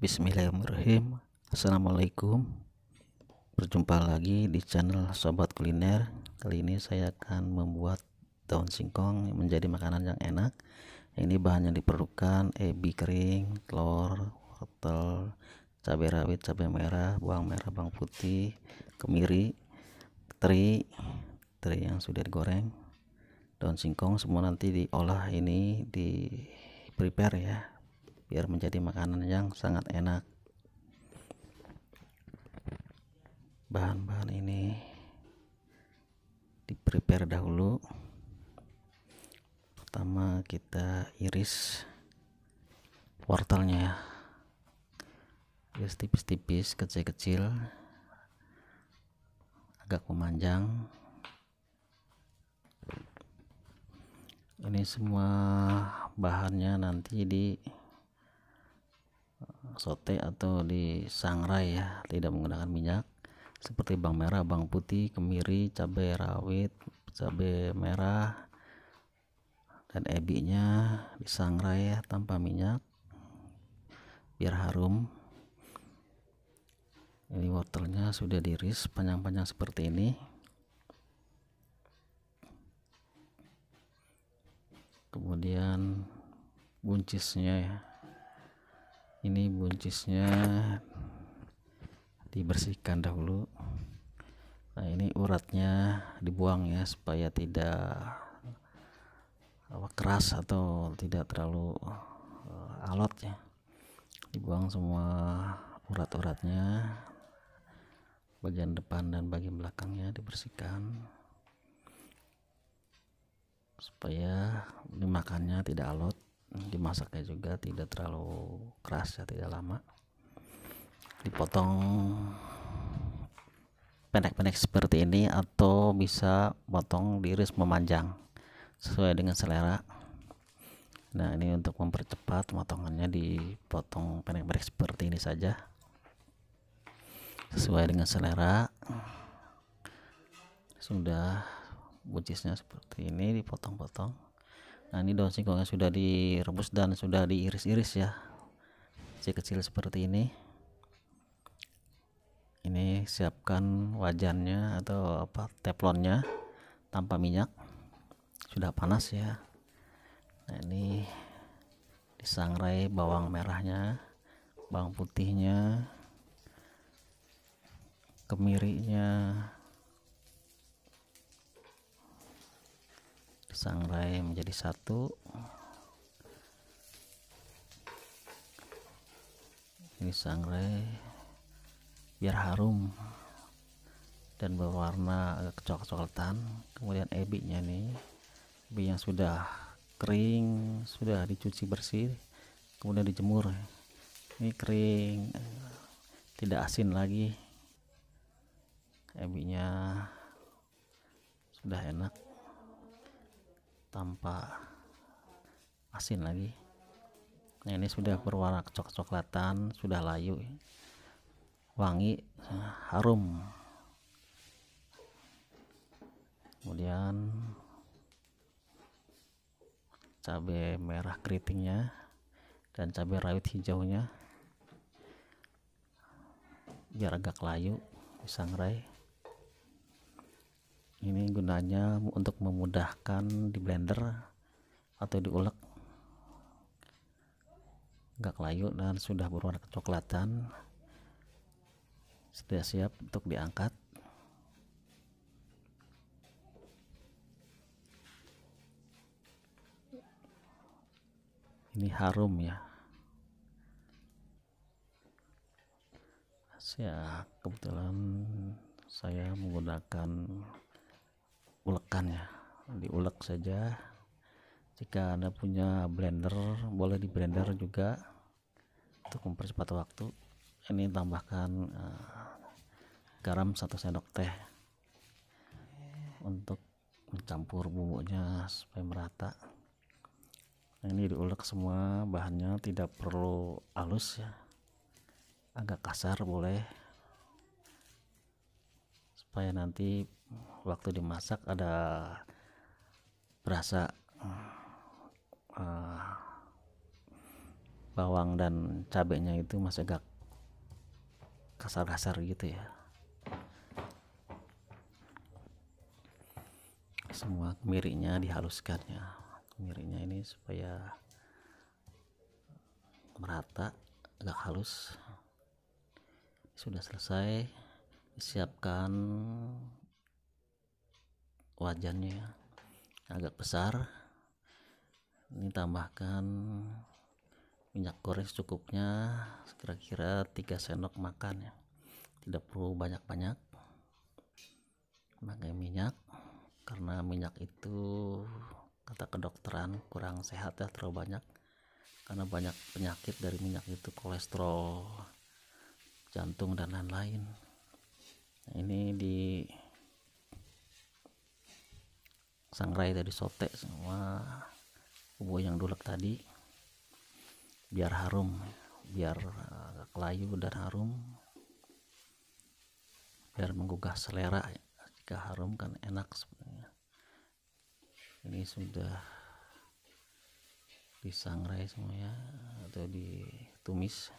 Bismillahirrahmanirrahim Assalamualaikum Berjumpa lagi di channel Sobat Kuliner Kali ini saya akan membuat daun singkong menjadi makanan yang enak Ini bahan yang diperlukan ebi eh, kering, telur, wortel, cabai rawit, cabai merah, bawang merah, bawang putih, kemiri, teri, teri yang sudah digoreng daun singkong semua nanti diolah ini di prepare ya biar menjadi makanan yang sangat enak bahan-bahan ini di prepare dahulu pertama kita iris wortelnya ya iris tipis-tipis kecil-kecil agak memanjang ini semua bahannya nanti di sote atau di sangrai ya tidak menggunakan minyak seperti bawang merah, bawang putih, kemiri, cabai rawit, cabai merah dan ebinya disangrai ya, tanpa minyak biar harum ini wortelnya sudah diiris panjang-panjang seperti ini kemudian buncisnya ya ini buncisnya dibersihkan dahulu nah ini uratnya dibuang ya supaya tidak keras atau tidak terlalu eh, alot ya dibuang semua urat-uratnya bagian depan dan bagian belakangnya dibersihkan supaya dimakannya tidak alot dimasaknya juga tidak terlalu keras ya tidak lama dipotong pendek-pendek seperti ini atau bisa potong diris memanjang sesuai dengan selera nah ini untuk mempercepat potongannya dipotong pendek-pendek seperti ini saja sesuai dengan selera sudah bucisnya seperti ini dipotong-potong nah ini daun singkongnya sudah direbus dan sudah diiris-iris ya kecil-kecil seperti ini ini siapkan wajannya atau apa teflonnya tanpa minyak sudah panas ya nah ini disangrai bawang merahnya bawang putihnya kemirinya sangrai menjadi satu ini sangrai biar harum dan berwarna agak kecoklatan kemudian ebinya nih ebi yang sudah kering sudah dicuci bersih kemudian dijemur ini kering tidak asin lagi ebinya sudah enak tanpa asin lagi nah ini sudah berwarna kecoklatan, sudah layu wangi harum kemudian cabai merah keritingnya dan cabai rawit hijaunya biar agak layu bisa ngerai ini gunanya untuk memudahkan di blender atau diulek nggak layu dan sudah berwarna kecoklatan sudah siap untuk diangkat ini harum ya ya kebetulan saya menggunakan ulekannya diulek saja jika anda punya blender boleh di blender juga untuk mempercepat waktu ini tambahkan uh, garam satu sendok teh untuk mencampur bumbunya supaya merata nah, ini diulek semua bahannya tidak perlu halus ya agak kasar boleh supaya nanti waktu dimasak ada berasa uh, bawang dan cabenya itu masih agak kasar-kasar gitu ya semua kemirinya dihaluskan ya kemirinya ini supaya merata agak halus sudah selesai disiapkan wajannya ya. agak besar ini tambahkan minyak goreng secukupnya kira-kira 3 sendok makan ya tidak perlu banyak-banyak pakai minyak karena minyak itu kata kedokteran kurang sehat ya terlalu banyak karena banyak penyakit dari minyak itu kolesterol jantung dan lain-lain nah, ini di sangrai dari sote semua buah yang dulek tadi biar harum biar eh, kelayu dan harum biar menggugah selera ya. jika harum kan enak sebenarnya ini sudah disangrai semuanya atau ditumis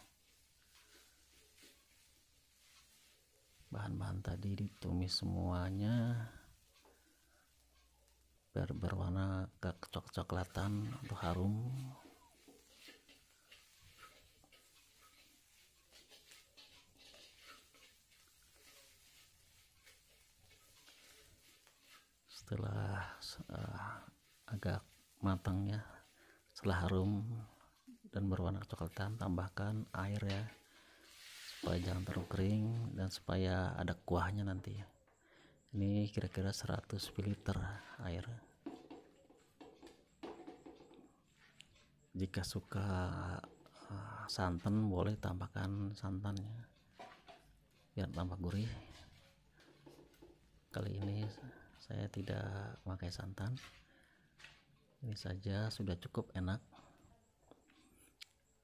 bahan-bahan tadi ditumis semuanya biar berwarna kecoklatan atau harum setelah uh, agak matang ya setelah harum dan berwarna kecoklatan tambahkan air ya supaya jangan terlalu kering dan supaya ada kuahnya nanti ya ini kira-kira 100 liter air jika suka eh, santan boleh tambahkan santannya biar tambah gurih kali ini saya tidak pakai santan ini saja sudah cukup enak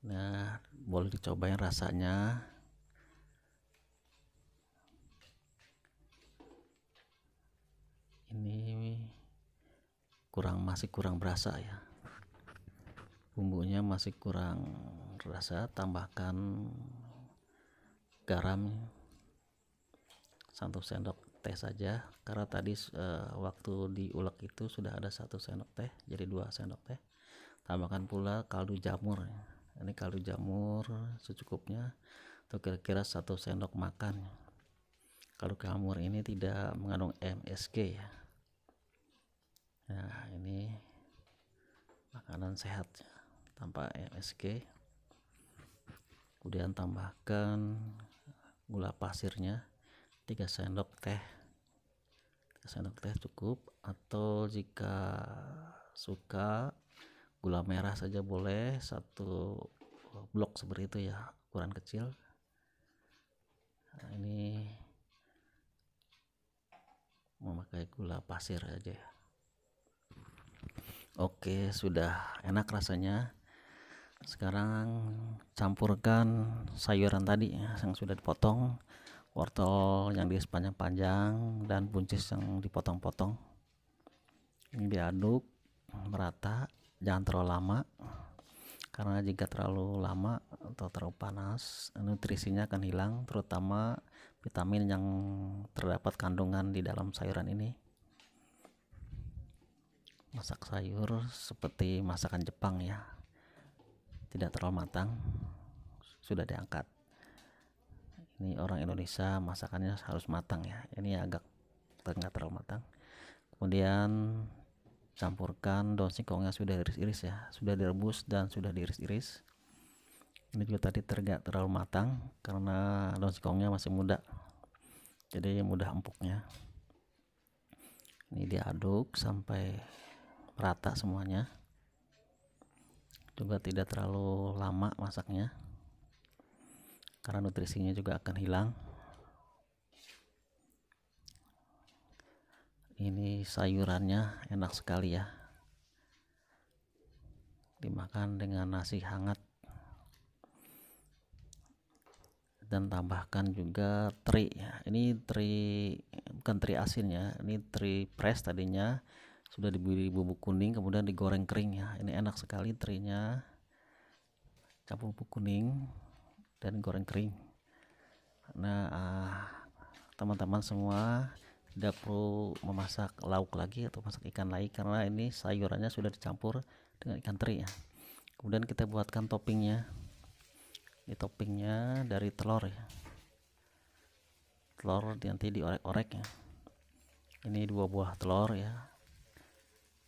nah boleh dicobain rasanya kurang masih kurang berasa ya bumbunya masih kurang berasa tambahkan garam satu sendok teh saja karena tadi e, waktu diulek itu sudah ada satu sendok teh jadi dua sendok teh tambahkan pula kaldu jamur ini kaldu jamur secukupnya atau kira-kira satu sendok makan kalau jamur ini tidak mengandung MSG ya nah ini makanan sehat tanpa MSG kemudian tambahkan gula pasirnya 3 sendok teh 3 sendok teh cukup atau jika suka gula merah saja boleh satu blok seperti itu ya ukuran kecil nah, ini memakai gula pasir aja ya Oke, sudah enak rasanya. Sekarang campurkan sayuran tadi ya, yang sudah dipotong, wortel yang di sepanjang panjang dan buncis yang dipotong-potong. Ini diaduk merata, jangan terlalu lama. Karena jika terlalu lama atau terlalu panas, nutrisinya akan hilang, terutama vitamin yang terdapat kandungan di dalam sayuran ini masak sayur seperti masakan Jepang ya tidak terlalu matang sudah diangkat ini orang Indonesia masakannya harus matang ya ini agak nggak terlalu matang kemudian campurkan daun singkongnya sudah iris-iris ya sudah direbus dan sudah diiris-iris ini juga tadi tergak terlalu matang karena daun singkongnya masih muda jadi mudah empuknya ini diaduk sampai rata semuanya juga tidak terlalu lama masaknya karena nutrisinya juga akan hilang ini sayurannya enak sekali ya dimakan dengan nasi hangat dan tambahkan juga teri ini teri bukan teri asin ya ini teri fresh tadinya sudah diberi bubuk kuning kemudian digoreng kering ya ini enak sekali terinya campur bubuk kuning dan goreng kering nah ah, teman-teman semua tidak perlu memasak lauk lagi atau masak ikan lagi karena ini sayurannya sudah dicampur dengan ikan teri ya kemudian kita buatkan toppingnya ini toppingnya dari telur ya telur nanti diorek-orek ya ini dua buah telur ya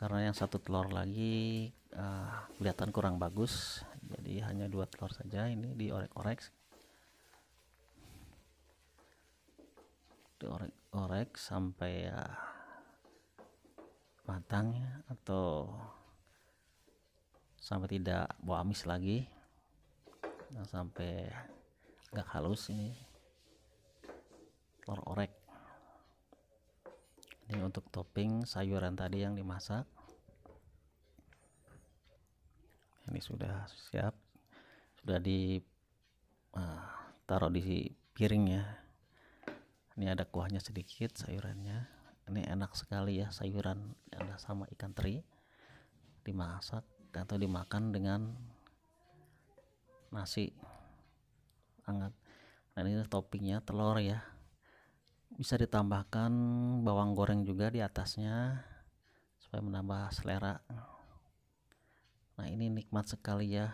karena yang satu telur lagi uh, kelihatan kurang bagus jadi hanya dua telur saja ini diorek-orek diorek-orek sampai ya uh, matang ya, atau sampai tidak bau amis lagi nah, sampai agak halus ini telur orek ini untuk topping sayuran tadi yang dimasak ini sudah siap sudah di uh, taruh di piring ya ini ada kuahnya sedikit sayurannya ini enak sekali ya sayuran ada sama ikan teri dimasak atau dimakan dengan nasi hangat nah ini toppingnya telur ya bisa ditambahkan bawang goreng juga di atasnya supaya menambah selera nah ini nikmat sekali ya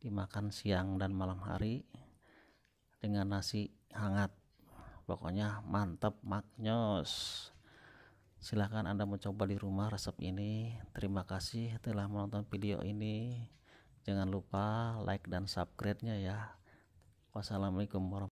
dimakan siang dan malam hari dengan nasi hangat pokoknya mantap maknyos silahkan anda mencoba di rumah resep ini terima kasih telah menonton video ini jangan lupa like dan subscribe nya ya wassalamualaikum warahmatullahi